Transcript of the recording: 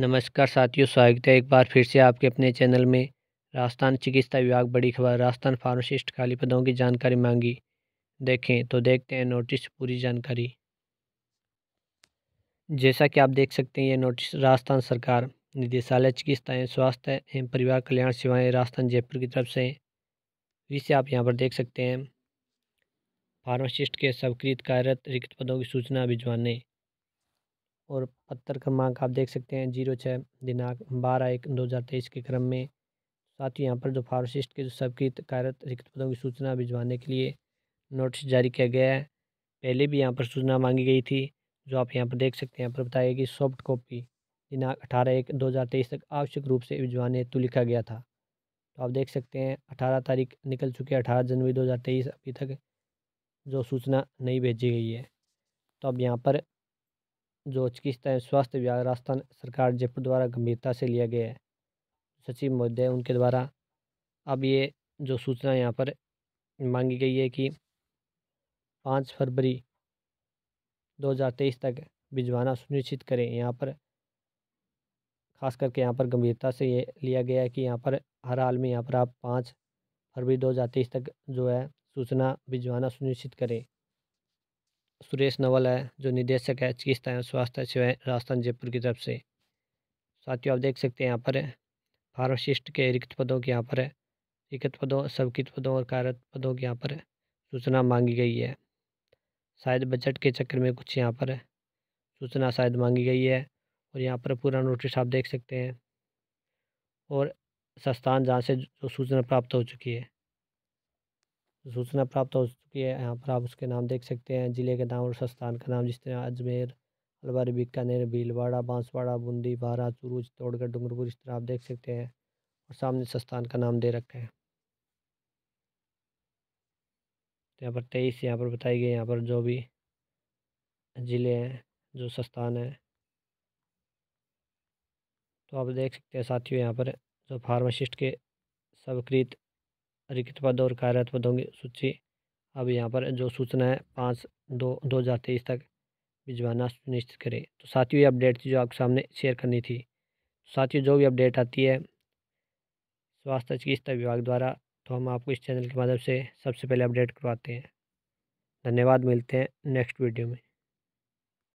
नमस्कार साथियों स्वागत है एक बार फिर से आपके अपने चैनल में राजस्थान चिकित्सा विभाग बड़ी खबर राजस्थान फार्मासिस्ट खाली पदों की जानकारी मांगी देखें तो देखते हैं नोटिस पूरी जानकारी जैसा कि आप देख सकते हैं ये नोटिस राजस्थान सरकार निदेशालय चिकित्सा एवं स्वास्थ्य एवं परिवार कल्याण सेवाएँ राजस्थान जयपुर की तरफ से इसे आप यहाँ पर देख सकते हैं फार्मासिस्ट के सबकृत कार्यरत रिक्त पदों की सूचना भिजवाने और पत्थर क्रमांक आप देख सकते हैं जीरो छः दिनांक बारह एक दो हज़ार तेईस के क्रम में साथ ही यहाँ पर जो फार्मासिस्ट के जो सबकी कार्यरत रिक्त पदों की सूचना भिजवाने के लिए नोटिस जारी किया गया है पहले भी यहाँ पर सूचना मांगी गई थी जो आप यहाँ पर देख सकते हैं यहाँ पर बताया कि सॉफ्ट कॉपी दिनांक अठारह एक दो हज़ार तेईस तक आवश्यक रूप से भिजवाने हेतु लिखा गया था तो आप देख सकते हैं अठारह तारीख निकल चुकी है अठारह जनवरी दो हज़ार तेईस अभी तक जो सूचना नहीं भेजी गई है तो अब यहाँ पर जो एवं स्वास्थ्य विभाग राजस्थान सरकार जयपुर द्वारा गंभीरता से लिया गया है सचिव महोदय उनके द्वारा अब ये जो सूचना यहाँ पर मांगी गई है कि पाँच फरवरी 2023 तक भिजवाना सुनिश्चित करें यहाँ पर खास करके यहाँ पर गंभीरता से ये लिया गया है कि यहाँ पर हर हाल में यहाँ पर आप पाँच फरवरी 2023 तक जो है सूचना भिजवाना सुनिश्चित करें सुरेश नवल है जो निदेशक है चिकित्सा एवं स्वास्थ्य सेवाएँ राजस्थान जयपुर की तरफ से साथियों आप देख सकते हैं यहाँ पर फार्मासिस्ट के रिक्त पदों के यहाँ पर रिक्त पदों सबकित पदों और कार्यरत पदों के यहाँ पर सूचना मांगी गई है शायद बजट के चक्कर में कुछ यहाँ पर सूचना शायद मांगी गई है और यहाँ पर पूरा नोटिस आप देख सकते हैं और संस्थान जहाँ से जो सूचना प्राप्त हो चुकी है सूचना प्राप्त हो चुकी है यहाँ पर आप उसके नाम देख सकते हैं ज़िले के नाम और संस्थान का नाम जिस तरह अजमेर अलवर बीकानेर भीलवाड़ा बांसवाड़ा बूंदी बारा चूरू चित्तौड़गढ़ डूंगरपुर इस तरह आप देख सकते हैं और सामने संस्थान का नाम दे रखा है तो यहाँ पर तेईस यहाँ पर बताई गई यहाँ पर जो भी ज़िले हैं जो संस्थान है तो आप देख सकते हैं साथियों यहाँ पर जो फार्मासिस्ट के सबकृत रिक्त पद और कार्यरत पदों की सूची अब यहाँ पर जो सूचना है पाँच दो दो हज़ार तेईस तक भिजवाना सुनिश्चित करें तो साथियों ये अपडेट थी जो आपके सामने शेयर करनी थी तो साथियों जो भी अपडेट आती है स्वास्थ्य चिकित्सा विभाग द्वारा तो हम आपको इस चैनल के माध्यम से सबसे पहले अपडेट करवाते हैं धन्यवाद मिलते हैं नेक्स्ट वीडियो में